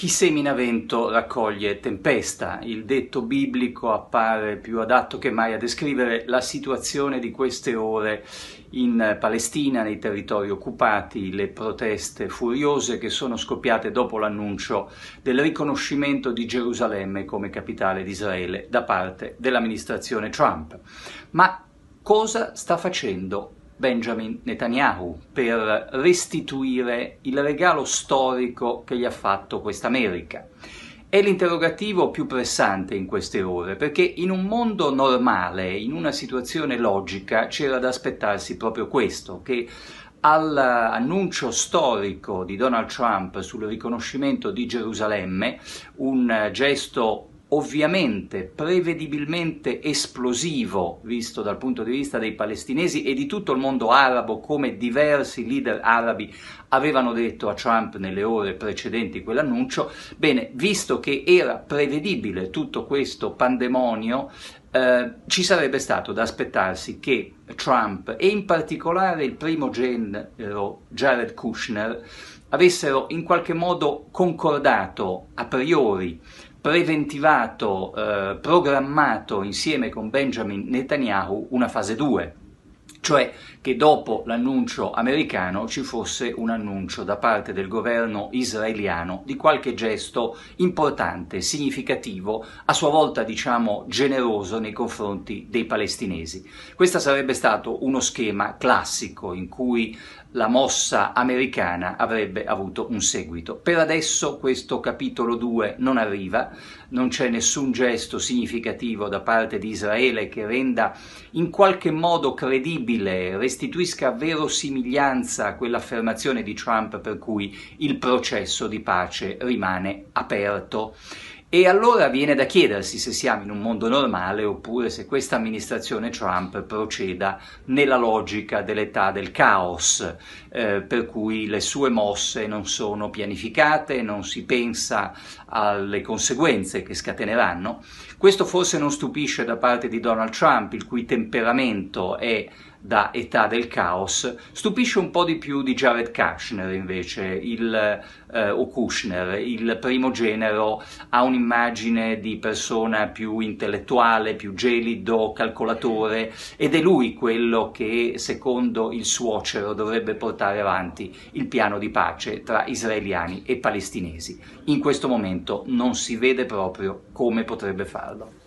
Chi semina vento raccoglie tempesta. Il detto biblico appare più adatto che mai a descrivere la situazione di queste ore in Palestina, nei territori occupati, le proteste furiose che sono scoppiate dopo l'annuncio del riconoscimento di Gerusalemme come capitale di Israele da parte dell'amministrazione Trump. Ma cosa sta facendo Benjamin Netanyahu per restituire il regalo storico che gli ha fatto questa America. È l'interrogativo più pressante in queste ore, perché in un mondo normale, in una situazione logica, c'era da aspettarsi proprio questo, che all'annuncio storico di Donald Trump sul riconoscimento di Gerusalemme, un gesto ovviamente prevedibilmente esplosivo visto dal punto di vista dei palestinesi e di tutto il mondo arabo come diversi leader arabi avevano detto a Trump nelle ore precedenti quell'annuncio, bene, visto che era prevedibile tutto questo pandemonio, eh, ci sarebbe stato da aspettarsi che Trump e in particolare il primo genero Jared Kushner avessero in qualche modo concordato a priori preventivato, eh, programmato insieme con Benjamin Netanyahu una fase 2 cioè che dopo l'annuncio americano ci fosse un annuncio da parte del governo israeliano di qualche gesto importante, significativo, a sua volta diciamo generoso nei confronti dei palestinesi. Questo sarebbe stato uno schema classico in cui la mossa americana avrebbe avuto un seguito. Per adesso questo capitolo 2 non arriva, non c'è nessun gesto significativo da parte di Israele che renda in qualche modo credibile civile restituisca verosimiglianza a quell'affermazione di Trump per cui il processo di pace rimane aperto. E allora viene da chiedersi se siamo in un mondo normale oppure se questa amministrazione Trump proceda nella logica dell'età del caos, eh, per cui le sue mosse non sono pianificate, non si pensa alle conseguenze che scateneranno. Questo forse non stupisce da parte di Donald Trump, il cui temperamento è da Età del Caos, stupisce un po' di più di Jared Kushner invece, il, eh, o Kushner, il primo genero ha un un'immagine di persona più intellettuale, più gelido, calcolatore, ed è lui quello che, secondo il suocero, dovrebbe portare avanti il piano di pace tra israeliani e palestinesi. In questo momento non si vede proprio come potrebbe farlo.